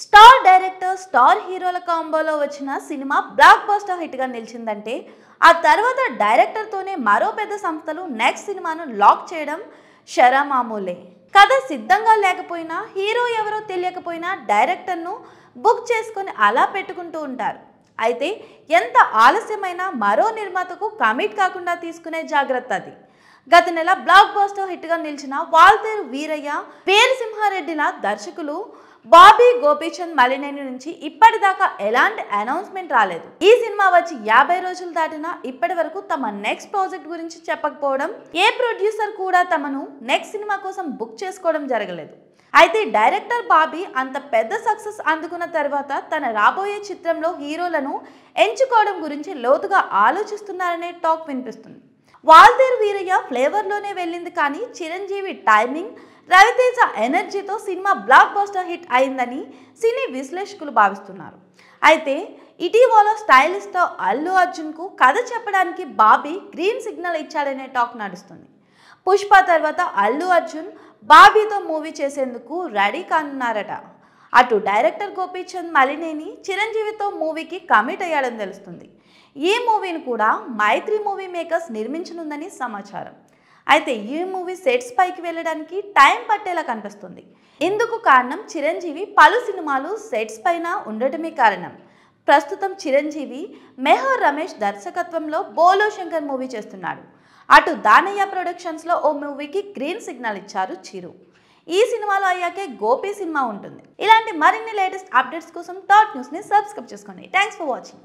star director star హీరోల కాంబోలో వచ్చిన సినిమా బ్లాక్ బస్టర్ హిట్గా నిలిచిందంటే ఆ తర్వాత డైరెక్టర్తోనే మరో పెద్ద సంస్థలు నెక్స్ట్ సినిమాను లాక్ చేయడం షరామామూలే కథ సిద్ధంగా లేకపోయినా హీరో ఎవరో తెలియకపోయినా డైరెక్టర్ను బుక్ చేసుకొని అలా పెట్టుకుంటూ ఉంటారు అయితే ఎంత ఆలస్యమైనా మరో నిర్మాతకు కమిట్ కాకుండా తీసుకునే జాగ్రత్త అది గత నెల బ్లాక్ బాస్టర్ హిట్గా నిలిచిన వాల్తేరు వీరయ్య వీరసింహారెడ్డిల దర్శకులు బాబీ గోపీచంద్ మలినేని నుంచి ఇప్పటిదాకా ఎలాంటి అనౌన్స్మెంట్ రాలేదు ఈ సినిమా వచ్చి యాభై రోజులు దాటినా ఇప్పటి వరకు తమ నెక్స్ట్ ప్రాజెక్ట్ గురించి చెప్పకపోవడం ఏ ప్రొడ్యూసర్ కూడా తమను నెక్స్ట్ సినిమా కోసం బుక్ చేసుకోవడం జరగలేదు అయితే డైరెక్టర్ బాబీ అంత పెద్ద సక్సెస్ అందుకున్న తర్వాత తన రాబోయే చిత్రంలో హీరోలను ఎంచుకోవడం గురించి లోతుగా ఆలోచిస్తున్నారనే టాక్ వినిపిస్తుంది వాల్దేర్ వీరయ్య ఫ్లేవర్లోనే వెళ్ళింది కానీ చిరంజీవి టైమింగ్ రవితేజ ఎనర్జీతో సినిమా బ్లాక్ బస్టర్ హిట్ అయిందని సినీ విశ్లేషకులు భావిస్తున్నారు అయితే ఇటీవల స్టైలిస్ట్తో అల్లు అర్జున్కు కథ చెప్పడానికి బాబీ గ్రీన్ సిగ్నల్ ఇచ్చాడనే టాక్ నడుస్తుంది పుష్ప తర్వాత అల్లు అర్జున్ బాబీతో మూవీ చేసేందుకు రెడీ కానున్నారట అటు డైరెక్టర్ గోపీచంద్ మలినేని చిరంజీవితో మూవీకి కమిట్ అయ్యాడని తెలుస్తుంది ఈ మూవీని కూడా మైత్రి మూవీ మేకర్స్ నిర్మించనుందని సమాచారం అయితే ఈ మూవీ సెట్స్ పైకి వెళ్ళడానికి టైం పట్టేలా కనిపిస్తుంది ఇందుకు కారణం చిరంజీవి పలు సినిమాలు సెట్స్ పైన ఉండటమే కారణం ప్రస్తుతం చిరంజీవి మెహర్ రమేష్ దర్శకత్వంలో బోలో శంకర్ మూవీ చేస్తున్నాడు అటు దానయ్య ప్రొడక్షన్స్లో ఓ మూవీకి గ్రీన్ సిగ్నల్ ఇచ్చారు చిరు ఈ సినిమాలో అయ్యాకే గోపి సినిమా ఉంటుంది ఇలాంటి మరిన్ని లేటెస్ట్ అప్డేట్స్ కోసం టాట్ న్యూస్ని సబ్స్క్రైబ్ చేసుకోండి థ్యాంక్స్ ఫర్ వాచింగ్